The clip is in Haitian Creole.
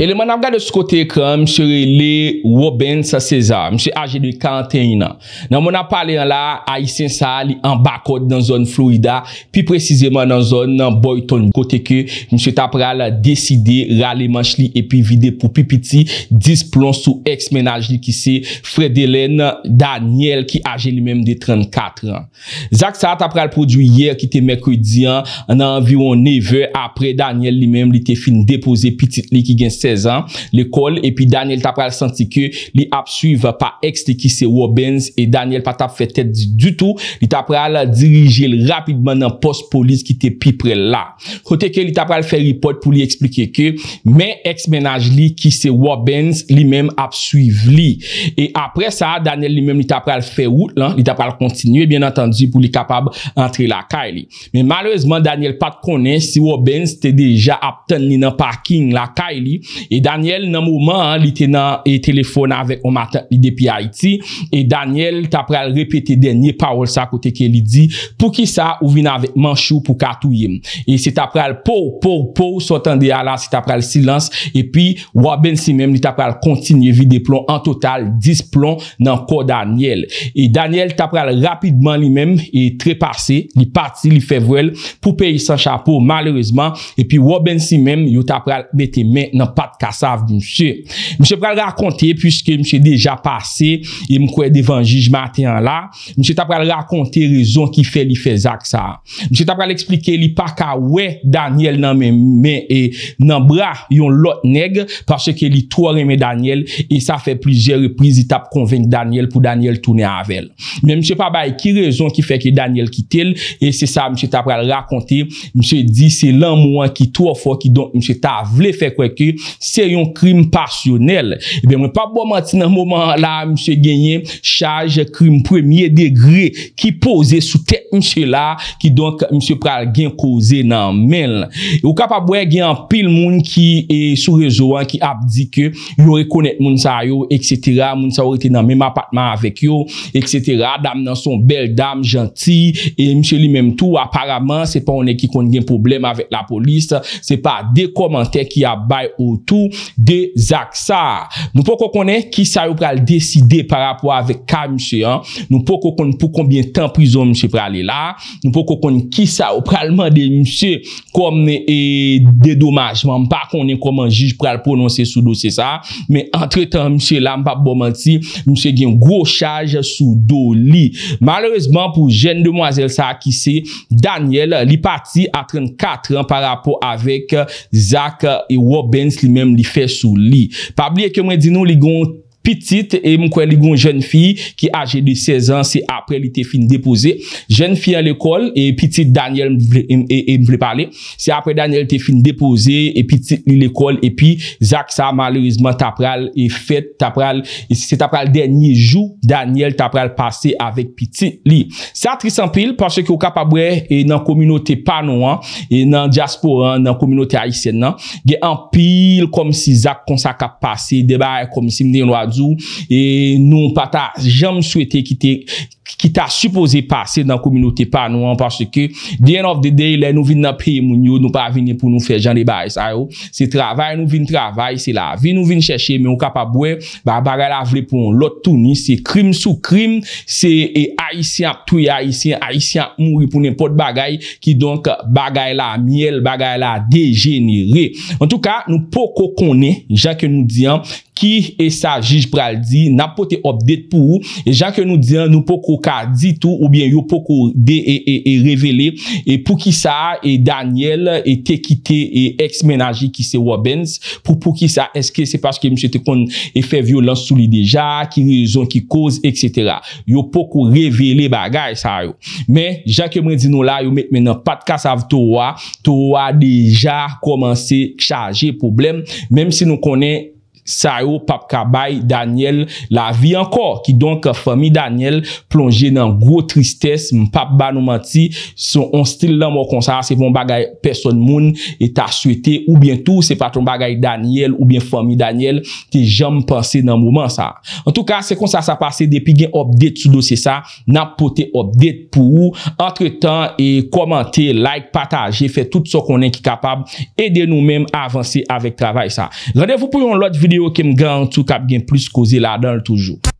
Eleman ap gade sou kote kran, msère Lé Wobens a César, msè age li kante inan. Nan mwen ap pale an la, Aïs Sensa li an bakot nan zon Florida, pi prezise man nan zon Boyton. Kote ke, msè ta pral deside rale manch li epi vide pou pi piti displon sou ex menaj li ki se Fred Hélène Daniel ki age li menm de 34 an. Zak sa ta pral produ yèr ki te Mekoudian, nan environ 9 apre Daniel li menm li te fin depose pitit li ki gense an, l'ekol, epi Daniel ta pral santi ke li ap suive pa ex li ki se Wobens, e Daniel pa ta pral fetet du tou, li ta pral dirije l rapidman nan post polis ki te pi pre la. Kote ke li ta pral fe ripot pou li explike ke men ex menaj li ki se Wobens, li men ap suive li. E apre sa, Daniel li men li ta pral fe wout lan, li ta pral continue bien entendu pou li kapab entre la kae li. Men malwezman Daniel pa konen si Wobens te deja ap ten li nan parking la kae li, E Daniel nan mouman li te nan e telefon avek o matak li depi Haiti E Daniel tapral repete denye parol sa kote ke li di Pou ki sa ou vin avek manchou pou katouye E se tapral pou pou pou sotande ala se tapral silans E pi waben si men li tapral kontinye vide plon an total 10 plon nan ko Daniel E Daniel tapral rapidman li men li e trepase li parti li fevrel pou peyi san chapou malerizman E pi waben si men yo tapral mette men nan parol Kassav mse. Mse pral rakonte pwiske mse deja pase e mkwe devan jij maten la mse ta pral rakonte rezon ki fe li fezak sa. Mse ta pral eksplike li pa ka we Daniel nan men men e nan bra yon lot negre parce ke li to reme Daniel e sa fe plizere prizitap konven Daniel pou Daniel toune avel. Men mse pa bay ki rezon ki fe ke Daniel kitel e se sa mse ta pral rakonte mse di se lan mwen ki to fo ki don mse ta vle fe kweke Ser yon krim pasyonel Ebe mwen pa bo mati nan moman la Mse genye chaj krim premye Degre ki pose sou te msè la ki donk msè pral gen kouze nan men. Ou kapap wè gen an pil moun ki e sou rejouan, ki ap di ke yon rekonet moun sa yo, etc. Moun sa yo rete nan men apatman avek yo, etc. Dam nan son bel dam janti, msè li menm tou aparamant se pa one ki kon gen problem avek la polis, se pa de komante ki abay ou tou de zak sa. Nou pou kon konen ki sa yo pral deside par apwa avek ka msè an, nou pou konen pou konbien tan prizon msè pral le. la. Nou pou kon kon ki sa ou pralman de msè kom e, dedomajman. Mpa konen koman jij pral prononse sou do se sa. Men entretan msè la mpa poman ti msè gen gwo chaj sou do li. Maloreseman pou jen demwazel sa ki se Daniel li pati a 34 an par rapport avek Zak e Wobens li menm li fe sou li. Pabli e ke mwen di nou li gon pitit, e mwen kwen ligon jen fi ki age de 16 an, se apre li te fin depose, jen fi an l'ekol e pitit Daniel, e mwen vle pale, se apre Daniel te fin depose e pitit li l'ekol, e pi Zak sa malerizman tapral e fet tapral, se tapral denye jou, Daniel tapral pase avèk pitit li. Sa tri sampil, pwase ki w ka pa bre, e nan kominote panon an, e nan diasporan, nan kominote aisyen nan, ge ampil, kom si Zak konsa ka pase, debar, kom si mnen wad ou e nou pata jam sou ete ki te ki ta suppose pase dan kominote pa nou an, parce ke, the end of the day le nou vin nan peye moun yo, nou pa vin pou nou fe jan de bae sa yo, se travay nou vin travay, se la vin, nou vin chèche men ou ka pa bwen, ba bagay la vle pou lòt tou ni, se krim sou krim se e aisyen, tou e aisyen aisyen mouri pou nen pot bagay ki donk bagay la miel, bagay la degenere en tout ka, nou poko konen jan ke nou diyan, ki e sa jij pral di, nan pote obdet pou ou, jan ke nou diyan, nou poko ka ditou ou bien yo pokou de e, e, e revele e pou ki sa e Daniel e tekite e eksmenaji ki se wabens pou ki sa eske se paske msye te kon e fe violans sou li deja ki rezon ki koz et cetera yo pokou revele bagay sa yo men, jan ke mre di nou la yo met men nan patkas av to wa to wa deja komanse chaje problem, menm se nou konen Saryo, pap Kabay, Daniel la vi ankor ki donk Femi Daniel plonje nan gro tristesse, m pap ba nou manti son on stil nan m wakonsa se von bagay person moun et a swete ou bientou se patron bagay Daniel ou bien Femi Daniel, te jam panse nan mouman sa. En tout ka, se kon sa sa pase depi gen update sou dosye sa nan pote update pou ou entretan e komante, like pataje, fe tout so konen ki kapab ede nou menm avansi avek travay sa. Radevou pou yon lot video yo kem gen an tou kap gen plus kouzi la adan toujou.